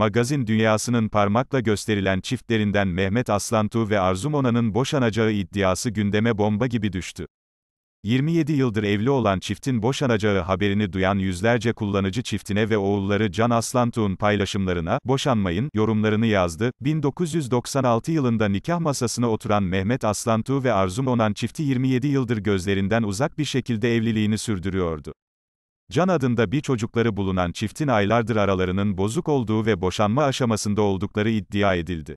magazin dünyasının parmakla gösterilen çiftlerinden Mehmet Aslantu ve Arzum Onan'ın boşanacağı iddiası gündeme bomba gibi düştü. 27 yıldır evli olan çiftin boşanacağı haberini duyan yüzlerce kullanıcı çiftine ve oğulları Can Aslantuğ'un paylaşımlarına "boşanmayın" yorumlarını yazdı. 1996 yılında nikah masasına oturan Mehmet Aslantuğ ve Arzum Onan çifti 27 yıldır gözlerinden uzak bir şekilde evliliğini sürdürüyordu. Can adında bir çocukları bulunan çiftin aylardır aralarının bozuk olduğu ve boşanma aşamasında oldukları iddia edildi.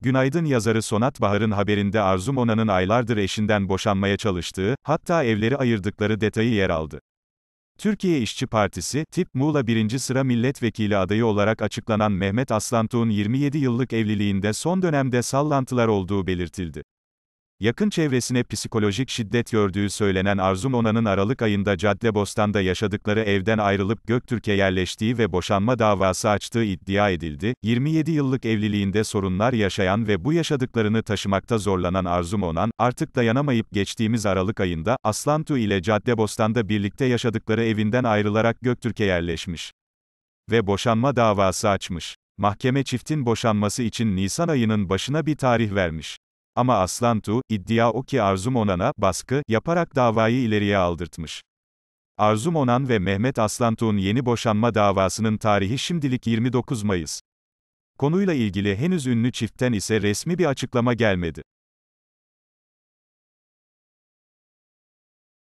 Günaydın yazarı Sonat Bahar'ın haberinde Arzum Onan'ın aylardır eşinden boşanmaya çalıştığı, hatta evleri ayırdıkları detayı yer aldı. Türkiye İşçi Partisi, Tip Muğla 1. sıra milletvekili adayı olarak açıklanan Mehmet Aslantuğ'un 27 yıllık evliliğinde son dönemde sallantılar olduğu belirtildi. Yakın çevresine psikolojik şiddet gördüğü söylenen Arzum Onan'ın Aralık ayında Caddebostan'da yaşadıkları evden ayrılıp Göktürk'e yerleştiği ve boşanma davası açtığı iddia edildi. 27 yıllık evliliğinde sorunlar yaşayan ve bu yaşadıklarını taşımakta zorlanan Arzum Onan, artık dayanamayıp geçtiğimiz Aralık ayında, Aslantu ile Caddebostan'da birlikte yaşadıkları evinden ayrılarak Göktürk'e yerleşmiş ve boşanma davası açmış. Mahkeme çiftin boşanması için Nisan ayının başına bir tarih vermiş. Ama Aslantu, iddia o ki Arzum Onan'a, baskı, yaparak davayı ileriye aldırtmış. Arzum Onan ve Mehmet Aslantu'nun yeni boşanma davasının tarihi şimdilik 29 Mayıs. Konuyla ilgili henüz ünlü çiftten ise resmi bir açıklama gelmedi.